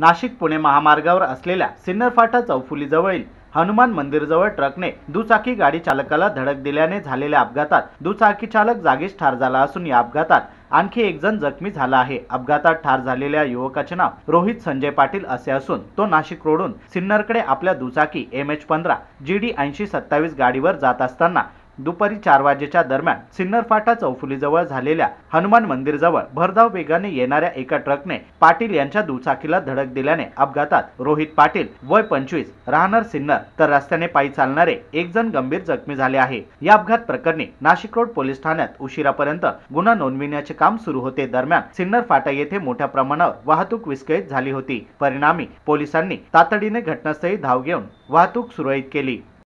नाशिक पुणे महामार्गावर असलेल्या सिन्नर फाटा जवळील हनुमान मंदिरजवळ ट्रकने दुचाकी गाडी चालकाला धडक दिल्याने झालेल्या अपघातात दुचाकी चालक जागीच ठार झाला असून या अपघातात आणखी एक जण जखमी झाला आहे अपघातात ठार झालेल्या युवकाचे नाव रोहित संजय पाटील असे असून तो नाशिक रोडून सिन्नरकडे आपल्या दुचाकी एम एच पंधरा जी डी ऐंशी सत्तावीस गाडीवर जात असताना दुपारी चार वाजेच्या दरम्यान सिन्नर फाटा चौफुलीजवळ झालेल्या हनुमान मंदिरजवळ भरधाव वेगाने येणाऱ्या एका ट्रकने पाटील यांच्या दुचाकीला धडक दिल्याने अपघातात रोहित पाटील वय पंचवीस राहणार सिन्नर तर रस्त्याने पायी चालणारे एक जण गंभीर जखमी झाले आहे या अपघात प्रकरणी नाशिक रोड पोलीस ठाण्यात उशिरापर्यंत गुन्हा नोंदविण्याचे काम सुरू होते दरम्यान सिन्नर फाटा येथे मोठ्या प्रमाणावर वाहतूक विस्कळीत झाली होती परिणामी पोलिसांनी तातडीने घटनास्थळी धाव घेऊन वाहतूक सुरळीत केली